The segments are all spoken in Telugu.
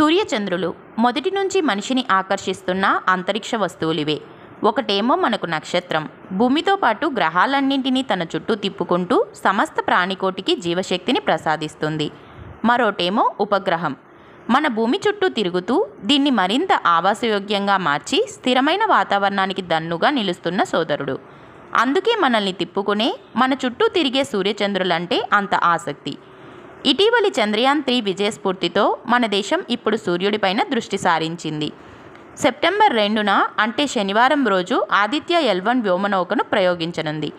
సూర్యచంద్రులు మొదటి నుంచి మనిషిని ఆకర్షిస్తున్న అంతరిక్ష వస్తువులివే ఒకటేమో మనకు నక్షత్రం భూమితో పాటు గ్రహాలన్నింటినీ తన చుట్టూ తిప్పుకుంటూ సమస్త ప్రాణికోటికి జీవశక్తిని ప్రసాదిస్తుంది మరోటేమో ఉపగ్రహం మన భూమి చుట్టూ తిరుగుతూ దీన్ని మరింత ఆవాసయోగ్యంగా మార్చి స్థిరమైన వాతావరణానికి దన్నుగా నిలుస్తున్న సోదరుడు అందుకే మనల్ని తిప్పుకునే మన చుట్టూ తిరిగే సూర్యచంద్రులంటే అంత ఆసక్తి ఇటీవలి చంద్రయాన్ త్రీ విజయస్ఫూర్తితో మన దేశం ఇప్పుడు సూర్యుడిపైన దృష్టి సారించింది సెప్టెంబర్ రెండున అంటే శనివారం రోజు ఆదిత్య ఎల్వన్ వ్యోమనౌకను ప్రయోగించనుంది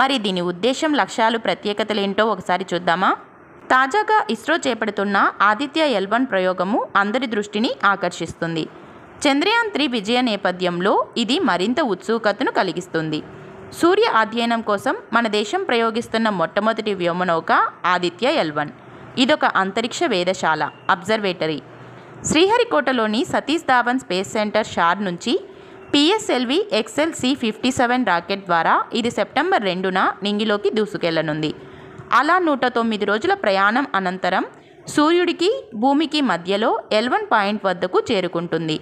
మరి దీని ఉద్దేశం లక్ష్యాలు ప్రత్యేకతలేంటో ఒకసారి చూద్దామా తాజాగా ఇస్రో చేపడుతున్న ఆదిత్య ఎల్వన్ ప్రయోగము అందరి దృష్టిని ఆకర్షిస్తుంది చంద్రయాన్ త్రీ విజయ నేపథ్యంలో ఇది మరింత ఉత్సుకతను కలిగిస్తుంది సూర్య అధ్యయనం కోసం మన దేశం ప్రయోగిస్తున్న మొట్టమొదటి వ్యోమనౌక ఆదిత్య ఎల్వన్ ఇదొక అంతరిక్ష వేదశాల అబ్జర్వేటరీ శ్రీహరికోటలోని సతీష్ ధావన్ స్పేస్ సెంటర్ షార్ నుంచి PSLV XL C fifty seven rocket ద్వారా ఇది సెప్టెంబర్ రెండున నింగిలోకి దూసుకెళ్లనుంది అలా నూట తొమ్మిది రోజుల ప్రయాణం అనంతరం సూర్యుడికి భూమికి మధ్యలో ఎల్వన్ పాయింట్ వద్దకు చేరుకుంటుంది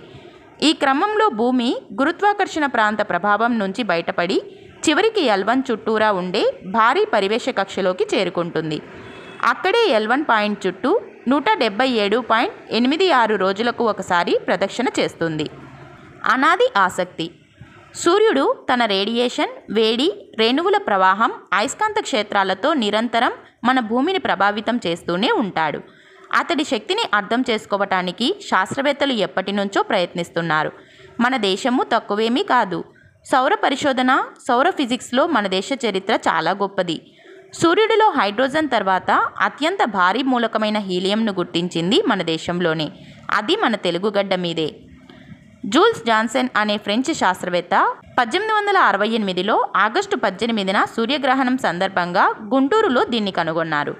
ఈ క్రమంలో భూమి గురుత్వాకర్షణ ప్రాంత ప్రభావం నుంచి బయటపడి చివరికి ఎల్వన్ చుట్టూరా ఉండే భారీ పరివేశ కక్షలోకి చేరుకుంటుంది అక్కడే ఎల్వన్ పాయింట్ చుట్టూ నూట డెబ్బై ఏడు పాయింట్ ఎనిమిది ఆరు రోజులకు ఒకసారి ప్రదక్షిణ చేస్తుంది అనాది ఆసక్తి సూర్యుడు తన రేడియేషన్ వేడి రేణువుల ప్రవాహం అయస్కాంత క్షేత్రాలతో నిరంతరం మన భూమిని ప్రభావితం చేస్తూనే ఉంటాడు అతడి శక్తిని అర్థం చేసుకోవటానికి శాస్త్రవేత్తలు ఎప్పటి నుంచో ప్రయత్నిస్తున్నారు మన దేశము తక్కువేమీ కాదు సౌర పరిశోధన సౌర ఫిజిక్స్లో మన దేశ చరిత్ర చాలా గొప్పది సూర్యుడిలో హైడ్రోజన్ తర్వాత అత్యంత భారీ మూలకమైన హీలియంను గుర్తించింది మన దేశంలోనే అది మన తెలుగుగడ్డ మీదే జూల్స్ జాన్సన్ అనే ఫ్రెంచ్ శాస్త్రవేత్త పద్దెనిమిది వందల అరవై ఎనిమిదిలో ఆగస్టు పద్దెనిమిదిన సూర్యగ్రహణం సందర్భంగా గుంటూరులో దీన్ని కనుగొన్నారు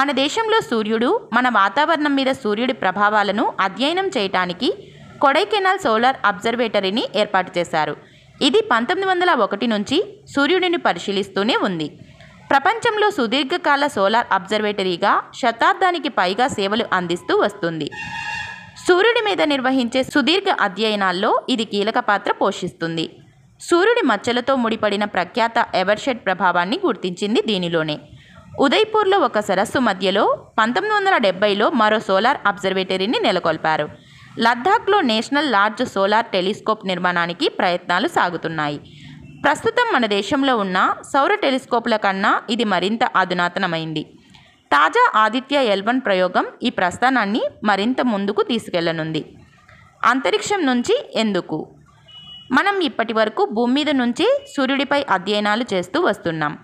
మన దేశంలో సూర్యుడు మన వాతావరణం మీద సూర్యుడి ప్రభావాలను అధ్యయనం చేయటానికి కొడైకెనాల్ సోలార్ అబ్జర్వేటరీని ఏర్పాటు చేశారు ఇది పంతొమ్మిది వందల ఒకటి నుంచి సూర్యుడిని పరిశీలిస్తూనే ఉంది ప్రపంచంలో సుదీర్ఘకాల సోలార్ అబ్జర్వేటరీగా శతాబ్దానికి పైగా సేవలు అందిస్తూ వస్తుంది సూర్యుడి మీద నిర్వహించే సుదీర్ఘ అధ్యయనాల్లో ఇది కీలక పాత్ర పోషిస్తుంది సూర్యుడి మచ్చలతో ముడిపడిన ప్రఖ్యాత ఎవర్షెట్ ప్రభావాన్ని గుర్తించింది దీనిలోనే ఉదయ్పూర్లో ఒక సరస్సు మధ్యలో పంతొమ్మిది వందల డెబ్బైలో మరో సోలార్ అబ్జర్వేటరీని నెలకొల్పారు లద్దాఖ్లో నేషనల్ లార్జ్ సోలార్ టెలిస్కోప్ నిర్మాణానికి ప్రయత్నాలు సాగుతున్నాయి ప్రస్తుతం మన దేశంలో ఉన్న సౌర టెలిస్కోప్ల కన్నా ఇది మరింత అధునాతనమైంది తాజా ఆదిత్య ఎల్వన్ ప్రయోగం ఈ ప్రస్థానాన్ని మరింత ముందుకు తీసుకెళ్లనుంది అంతరిక్షం నుంచి ఎందుకు మనం ఇప్పటి వరకు భూమి మీద నుంచి సూర్యుడిపై అధ్యయనాలు చేస్తూ వస్తున్నాం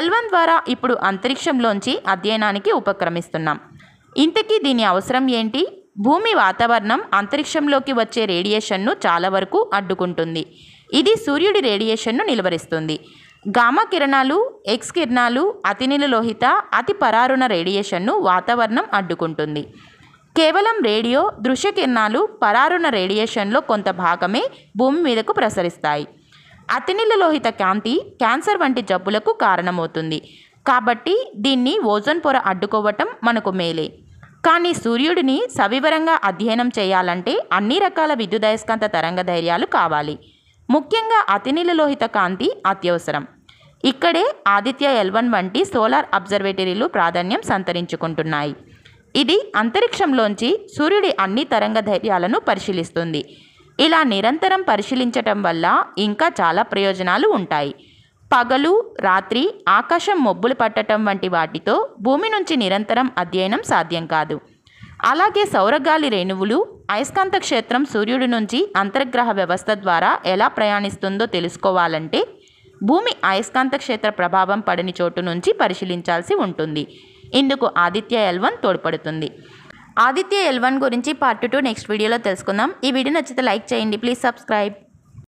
ఎల్వన్ ద్వారా ఇప్పుడు అంతరిక్షంలోంచి అధ్యయనానికి ఉపక్రమిస్తున్నాం ఇంతకీ దీని అవసరం ఏంటి భూమి వాతావరణం అంతరిక్షంలోకి వచ్చే రేడియేషన్ను చాలా వరకు అడ్డుకుంటుంది ఇది సూర్యుడి రేడియేషన్ను నిలువరిస్తుంది గామా కిరణాలు ఎక్స్ కిరణాలు అతినిలలోహిత అతి పరారుణ రేడియేషన్ను వాతావరణం అడ్డుకుంటుంది కేవలం రేడియో దృశ్య కిరణాలు పరారుణ రేడియేషన్లో కొంత భాగమే భూమి మీదకు ప్రసరిస్తాయి అతినీలలోహిత కాంతి క్యాన్సర్ వంటి జబ్బులకు కారణమవుతుంది కాబట్టి దీన్ని ఓజోన్ పొర అడ్డుకోవటం మనకు మేలే కానీ సూర్యుడిని సవివరంగా అధ్యయనం చేయాలంటే అన్ని రకాల విద్యుదయస్కాంత తరంగ ధైర్యాలు కావాలి ముఖ్యంగా అతినీల లోహిత కాంతి అత్యవసరం ఇక్కడే ఆదిత్య ఎల్వన్ వంటి సోలార్ అబ్జర్వేటరీలు ప్రాధాన్యం సంతరించుకుంటున్నాయి ఇది అంతరిక్షంలోంచి సూర్యుడి అన్ని తరంగ ధైర్యాలను పరిశీలిస్తుంది ఇలా నిరంతరం పరిశీలించటం వల్ల ఇంకా చాలా ప్రయోజనాలు ఉంటాయి పగలు రాత్రి ఆకాశం మబ్బులు పట్టటం వంటి వాటితో భూమి నుంచి నిరంతరం అధ్యయనం సాధ్యం కాదు అలాగే సౌరగాలి రేణువులు అయస్కాంత క్షేత్రం సూర్యుడి నుంచి అంతర్గ్రహ వ్యవస్థ ద్వారా ఎలా ప్రయాణిస్తుందో తెలుసుకోవాలంటే భూమి అయస్కాంత క్షేత్ర ప్రభావం పడని చోటు నుంచి పరిశీలించాల్సి ఉంటుంది ఇందుకు ఆదిత్య ఎల్వన్ తోడ్పడుతుంది ఆదిత్య ఎల్వన్ గురించి పార్ట్ టూ నెక్స్ట్ వీడియోలో తెలుసుకుందాం ఈ వీడియో నచ్చితే లైక్ చేయండి ప్లీజ్ సబ్స్క్రైబ్